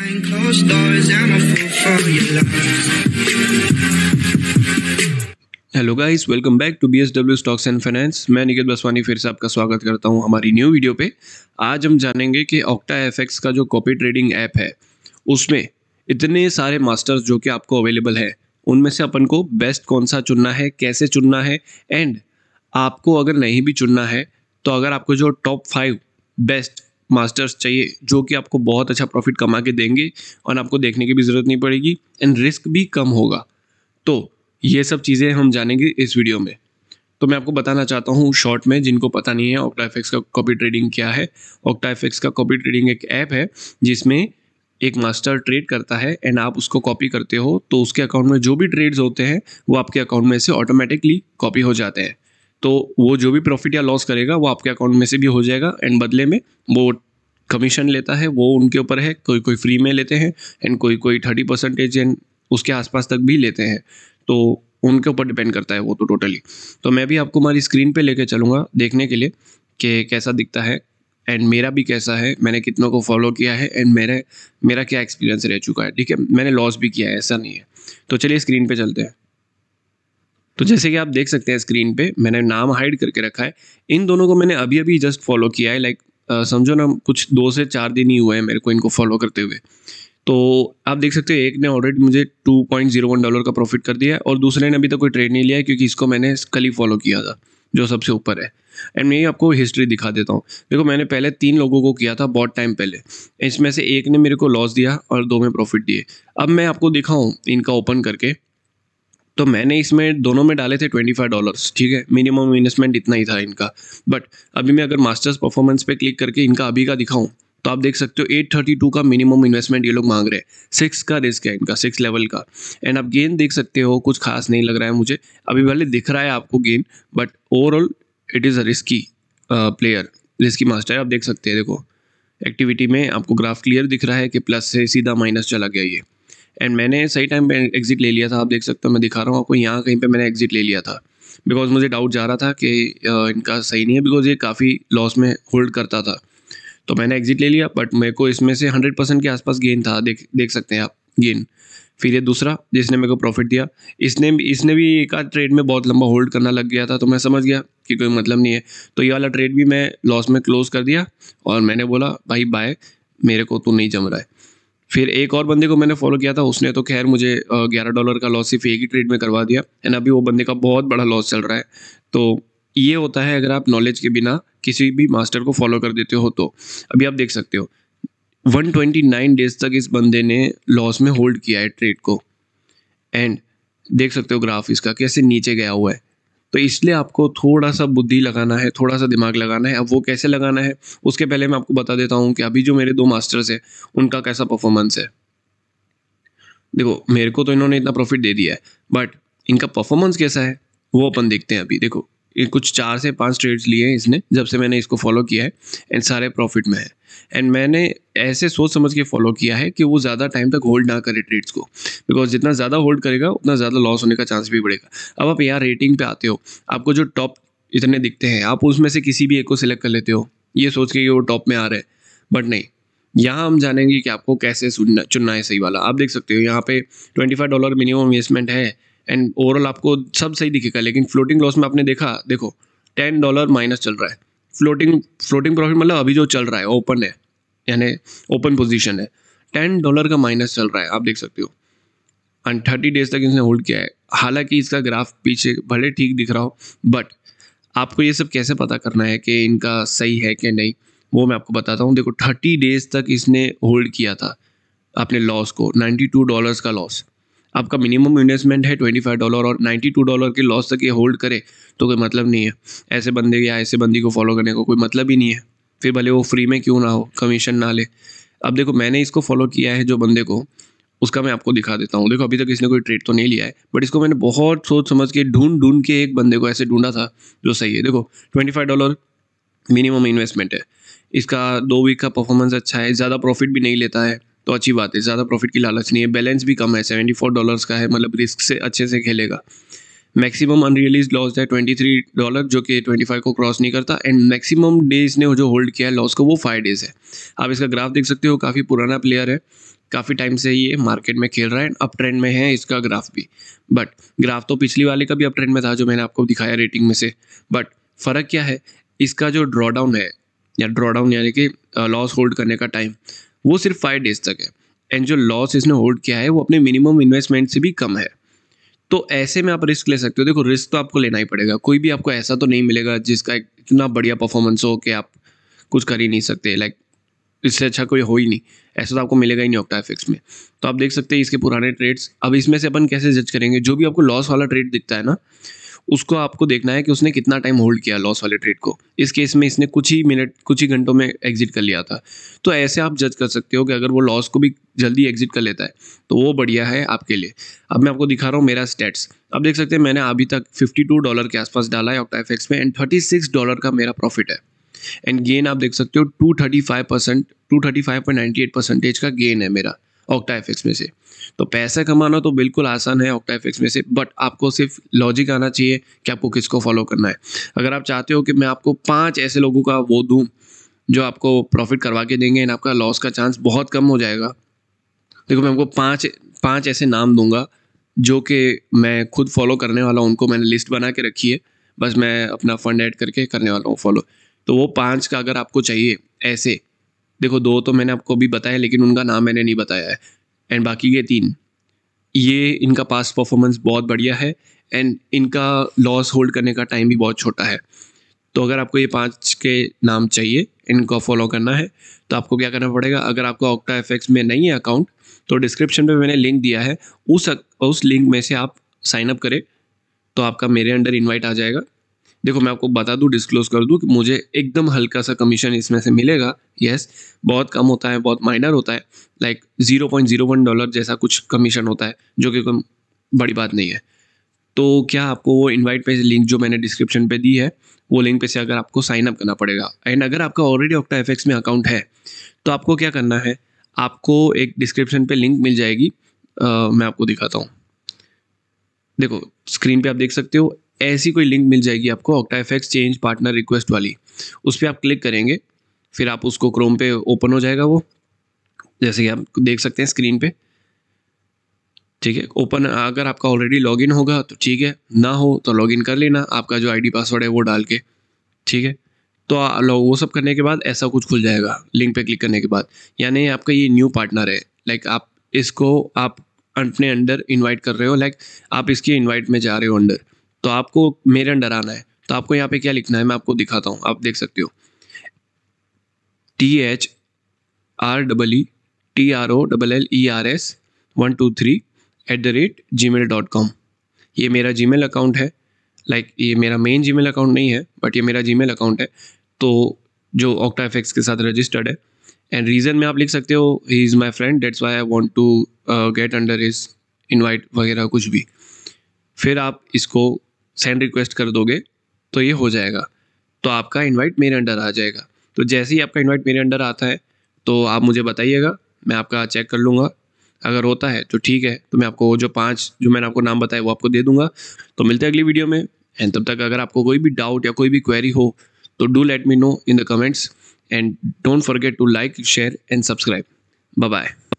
Behind closed doors, I'm a fool for your lies. Hello guys welcome back to B S W stocks and finance मैं निकित बसवानी फिर से आपका स्वागत करता हूं हमारी न्यू वीडियो पे आज हम जानेंगे कि ऑक्टा एफ का जो कॉपी ट्रेडिंग ऐप है उसमें इतने सारे मास्टर्स जो कि आपको अवेलेबल है उनमें से अपन को बेस्ट कौन सा चुनना है कैसे चुनना है एंड आपको अगर नहीं भी चुनना है तो अगर आपको जो टॉप फाइव बेस्ट मास्टर्स चाहिए जो कि आपको बहुत अच्छा प्रॉफिट कमा के देंगे और आपको देखने की भी ज़रूरत नहीं पड़ेगी एंड रिस्क भी कम होगा तो ये सब चीज़ें हम जानेंगे इस वीडियो में तो मैं आपको बताना चाहता हूँ शॉर्ट में जिनको पता नहीं है ऑक्टाइफेक्स का कॉपी ट्रेडिंग क्या है ऑक्टाइफेक्स का कॉपी ट्रेडिंग एक ऐप है जिसमें एक मास्टर ट्रेड करता है एंड आप उसको कॉपी करते हो तो उसके अकाउंट में जो भी ट्रेड्स होते हैं वो आपके अकाउंट में से ऑटोमेटिकली कॉपी हो जाते हैं तो वो जो भी प्रॉफिट या लॉस करेगा वो आपके अकाउंट में से भी हो जाएगा एंड बदले में वो कमीशन लेता है वो उनके ऊपर है कोई कोई फ्री में लेते हैं एंड कोई कोई थर्टी परसेंटेज एंड उसके आसपास तक भी लेते हैं तो उनके ऊपर डिपेंड करता है वो तो टोटली तो मैं भी आपको हमारी स्क्रीन पे लेके चलूँगा देखने के लिए कि कैसा दिखता है एंड मेरा भी कैसा है मैंने कितनों को फॉलो किया है एंड मेरे मेरा क्या एक्सपीरियंस रह चुका है ठीक है मैंने लॉस भी किया है ऐसा नहीं है तो चलिए स्क्रीन पे चलते हैं तो जैसे कि आप देख सकते हैं स्क्रीन पे मैंने नाम हाइड करके रखा है इन दोनों को मैंने अभी अभी जस्ट फॉलो किया है लाइक समझो ना कुछ दो से चार दिन ही हुए हैं मेरे को इनको फॉलो करते हुए तो आप देख सकते हो एक ने ऑलरेडी मुझे 2.01 डॉलर का प्रॉफिट कर दिया है और दूसरे ने अभी तक कोई ट्रेड नहीं लिया है क्योंकि इसको मैंने कल ही फॉलो किया था जो सबसे ऊपर है एंड मैं आपको हिस्ट्री दिखा देता हूँ देखो मैंने पहले तीन लोगों को किया था बहुत टाइम पहले इसमें से एक ने मेरे को लॉस दिया और दो में प्रॉफिट दिए अब मैं आपको दिखाऊँ इनका ओपन करके तो मैंने इसमें दोनों में डाले थे ट्वेंटी फाइव डॉलर्स ठीक है मिनिमम इन्वेस्टमेंट इतना ही था इनका बट अभी मैं अगर मास्टर्स परफॉर्मेंस पे क्लिक करके इनका अभी का दिखाऊं तो आप देख सकते हो एट थर्टी टू का मिनिमम इन्वेस्टमेंट ये लोग मांग रहे हैं सिक्स का रिस्क है इनका सिक्स लेवल का एंड आप गेन देख सकते हो कुछ खास नहीं लग रहा है मुझे अभी भले दिख रहा है आपको gain but overall it is a risky player risky master आप देख सकते हैं देखो एक्टिविटी में आपको ग्राफ क्लियर दिख रहा है कि प्लस से सीधा माइनस चला गया ये एंड मैंने सही टाइम पे एग्ज़िट ले लिया था आप देख सकते हो मैं दिखा रहा हूँ आपको यहाँ कहीं पे मैंने एग्ज़िट ले लिया था बिकॉज मुझे डाउट जा रहा था कि इनका सही नहीं है बिकॉज ये काफ़ी लॉस में होल्ड करता था तो मैंने एग्ज़िट ले लिया बट मेरे को इसमें से हंड्रेड परसेंट के आसपास गेन था देख देख सकते हैं आप गेन फिर ये दूसरा जिसने मेरे को प्रॉफिट दिया इसने इसने भी एक आध ट्रेड में बहुत लंबा होल्ड करना लग गया था तो मैं समझ गया कि कोई मतलब नहीं है तो ये वाला ट्रेड भी मैं लॉस में क्लोज़ कर दिया और मैंने बोला भाई बाय मेरे को तो नहीं जम रहा है फिर एक और बंदे को मैंने फॉलो किया था उसने तो खैर मुझे ग्यारह डॉलर का लॉस सिर्फ एक ही ट्रेड में करवा दिया एंड अभी वो बंदे का बहुत बड़ा लॉस चल रहा है तो ये होता है अगर आप नॉलेज के बिना किसी भी मास्टर को फॉलो कर देते हो तो अभी आप देख सकते हो 129 डेज तक इस बंदे ने लॉस में होल्ड किया है ट्रेड को एंड देख सकते हो ग्राफ इसका कैसे नीचे गया हुआ है तो इसलिए आपको थोड़ा सा बुद्धि लगाना है थोड़ा सा दिमाग लगाना है अब वो कैसे लगाना है उसके पहले मैं आपको बता देता हूँ कि अभी जो मेरे दो मास्टर्स हैं उनका कैसा परफॉर्मेंस है देखो मेरे को तो इन्होंने इतना प्रॉफिट दे दिया है बट इनका परफॉर्मेंस कैसा है वो अपन देखते हैं अभी देखो कुछ चार से पांच ट्रेड्स लिए हैं इसने जब से मैंने इसको फॉलो किया है एंड सारे प्रॉफिट में है एंड मैंने ऐसे सोच समझ के फॉलो किया है कि वो ज़्यादा टाइम तक होल्ड ना करे ट्रेड्स को बिकॉज जितना ज़्यादा होल्ड करेगा उतना ज़्यादा लॉस होने का चांस भी बढ़ेगा अब आप यहाँ रेटिंग पे आते हो आपको जो टॉप इतने दिखते हैं आप उसमें से किसी भी एक को सिलेक्ट कर लेते हो ये सोच के कि वो टॉप में आ रहा है बट नहीं यहाँ हम जानेंगे कि आपको कैसे चुनना है सही वाला आप देख सकते हो यहाँ पे twenty five dollar minimum investment है एंड ओवरऑल आपको सब सही दिखेगा लेकिन फ्लोटिंग लॉस में आपने देखा देखो टेन डॉलर माइनस चल रहा है फ्लोटिंग फ्लोटिंग प्रॉफिट मतलब अभी जो चल रहा है ओपन है यानी ओपन पोजीशन है टेन डॉलर का माइनस चल रहा है आप देख सकते हो एंड थर्टी डेज तक इसने होल्ड किया है हालांकि इसका ग्राफ पीछे भले ठीक दिख रहा हो बट आपको ये सब कैसे पता करना है कि इनका सही है कि नहीं वो मैं आपको बताता हूँ देखो थर्टी डेज तक इसने होल्ड किया था अपने लॉस को नाइन्टी टू डॉलर्स का लॉस आपका मिनिमम इन्वेस्टमेंट है ट्वेंटी फाइव डॉलर और नाइन्टी टू डॉलर के लॉस तक ये होल्ड करे तो कोई मतलब नहीं है ऐसे बंदे या ऐसे बंदी को फॉलो करने का को कोई मतलब ही नहीं है फिर भले वो फ्री में क्यों ना हो कमीशन ना ले अब देखो मैंने इसको फॉलो किया है जो बंदे को उसका मैं आपको दिखा देता हूँ देखो अभी तक इसने कोई ट्रेड तो नहीं लिया है बट इसको मैंने बहुत सोच समझ के ढूंढ ढूंढ के एक बंदे को ऐसे ढूंढा था जो सही है देखो twenty five dollar minimum investment है इसका दो वीक का परफॉर्मेंस अच्छा है ज़्यादा प्रॉफिट भी नहीं लेता है तो अच्छी बात है ज़्यादा प्रॉफिट की लालच नहीं है बैलेंस भी कम है सेवेंटी फोर डॉलर्स का है मतलब रिस्क से अच्छे से खेलेगा मैक्सिमम अनरियलीज लॉस है ट्वेंटी थ्री डॉलर जो कि ट्वेंटी फाइव को क्रॉस नहीं करता एंड मैक्सिमम डेज ने जो होल्ड किया है लॉस को वो फाइव डेज है आप इसका ग्राफ देख सकते हो काफ़ी पुराना प्लेयर है काफ़ी टाइम से ये मार्केट में खेल रहा है अप ट्रेंड में है इसका ग्राफ भी बट ग्राफ तो पिछली वाले का भी अप ट्रेंड में था जो मैंने आपको दिखाया रेटिंग में से बट फ़र्क क्या है इसका जो ड्रॉडाउन है या ड्रॉडाउन यानी कि लॉस होल्ड करने का टाइम वो सिर्फ फाइव डेज तक है एंड जो लॉस इसने होल्ड किया है वो अपने मिनिमम इन्वेस्टमेंट से भी कम है तो ऐसे में आप रिस्क ले सकते हो देखो रिस्क तो आपको लेना ही पड़ेगा कोई भी आपको ऐसा तो नहीं मिलेगा जिसका इतना बढ़िया परफॉर्मेंस हो कि आप कुछ कर ही नहीं सकते लाइक इससे अच्छा कोई हो ही नहीं ऐसा तो आपको मिलेगा ही नहीं एफिक्स में तो आप देख सकते हैं इसके पुराने ट्रेड्स अब इसमें से अपन कैसे जज करेंगे जो भी आपको लॉस वाला ट्रेड दिखता है ना उसको आपको देखना है कि उसने कितना टाइम होल्ड किया लॉस वाले ट्रेड को इस केस में इसने कुछ ही मिनट कुछ ही घंटों में एग्जिट कर लिया था तो ऐसे आप जज कर सकते हो कि अगर वो लॉस को भी जल्दी एग्जिट कर लेता है तो वो बढ़िया है आपके लिए अब मैं आपको दिखा रहा हूँ मेरा स्टेट्स अब देख सकते हैं मैंने अभी तक फिफ्टी डॉलर के आसपास डाला है ऑक्टा एफ में एंड थर्टी डॉलर का मेरा प्रॉफिट है एंड गेन आप देख सकते हो two thirty five percent two thirty five point eight percentage का गेन है मेरा ऑक्टा एफ में से तो पैसा कमाना तो बिल्कुल आसान है ऑक्टा एफ में से बट आपको सिर्फ लॉजिक आना चाहिए कि आपको किसको फॉलो करना है अगर आप चाहते हो कि मैं आपको पाँच ऐसे लोगों का वो दूँ जो आपको प्रॉफिट करवा के देंगे एंड आपका लॉस का चांस बहुत कम हो जाएगा देखो मैं आपको पाँच पाँच ऐसे नाम दूंगा जो कि मैं खुद फॉलो करने वाला हूँ उनको मैंने लिस्ट बना के रखी है बस मैं अपना फ़ंड ऐड करके करने वाला हूँ फॉलो तो वो पाँच का अगर आपको चाहिए ऐसे देखो दो तो मैंने आपको अभी बताया लेकिन उनका नाम मैंने नहीं बताया है एंड बाकी के तीन ये इनका पास परफॉर्मेंस बहुत बढ़िया है एंड इनका लॉस होल्ड करने का टाइम भी बहुत छोटा है तो अगर आपको ये पाँच के नाम चाहिए इनको फॉलो करना है तो आपको क्या करना पड़ेगा अगर आपका ऑक्टा एफ में नहीं है अकाउंट तो डिस्क्रिप्शन पे मैंने लिंक दिया है उस उस लिंक में से आप साइन अप करें तो आपका मेरे अंडर इनवाइट आ जाएगा देखो मैं आपको बता दूं डिस्क्लोज कर दूं कि मुझे एकदम हल्का सा कमीशन इसमें से मिलेगा यस बहुत कम होता है बहुत माइनर होता है like zero point zero one dollar जैसा कुछ कमीशन होता है जो कि कोई बड़ी बात नहीं है तो क्या आपको वो इनवाइट पे लिंक जो मैंने डिस्क्रिप्शन पे दी है वो लिंक पे से अगर आपको साइन अप करना पड़ेगा एंड अगर आपका ऑलरेडी ऑक्टा एफ में अकाउंट है तो आपको क्या करना है आपको एक डिस्क्रिप्शन पे लिंक मिल जाएगी आ, मैं आपको दिखाता हूँ देखो स्क्रीन पे आप देख सकते हो ऐसी कोई लिंक मिल जाएगी आपको Octa FX change partner request वाली उस पर आप क्लिक करेंगे फिर आप उसको क्रोम पे ओपन हो जाएगा वो जैसे कि आप देख सकते हैं स्क्रीन पे ठीक है ओपन अगर आपका ऑलरेडी लॉगिन होगा तो ठीक है ना हो तो लॉगिन कर लेना आपका जो आईडी पासवर्ड है वो डाल के ठीक है तो वो सब करने के बाद ऐसा कुछ खुल जाएगा लिंक पे क्लिक करने के बाद यानी आपका ये न्यू पार्टनर है लाइक आप इसको आप अपने अंडर इन्वाइट कर रहे हो लाइक आप इसकी इन्वाइट में जा रहे हो अंडर तो आपको मेरे अंडर आना है तो आपको यहाँ पे क्या लिखना है मैं आपको दिखाता हूँ आप देख सकते हो T H R double E T R O double L E R S one two three at the rate Gmail dot com ये मेरा जी मेल अकाउंट है लाइक like, ये मेरा मेन जी मेल अकाउंट नहीं है but ये मेरा Gmail account है तो जो ऑक्टा एफेक्स के साथ रजिस्टर्ड है एंड रीज़न में आप लिख सकते हो he is my friend that's why I want to get under is invite वगैरह कुछ भी फिर आप इसको सेंड रिक्वेस्ट कर दोगे तो ये हो जाएगा तो आपका इनवाइट मेरे अंडर आ जाएगा तो जैसे ही आपका इनवाइट मेरे अंडर आता है तो आप मुझे बताइएगा मैं आपका चेक कर लूँगा अगर होता है तो ठीक है तो मैं आपको जो पाँच जो मैंने आपको नाम बताया वो आपको दे दूँगा तो मिलते हैं अगली वीडियो में एंड तब तक अगर आपको कोई भी डाउट या कोई भी क्वेरी हो तो do let me know in the comments and don't forget to like share and subscribe bye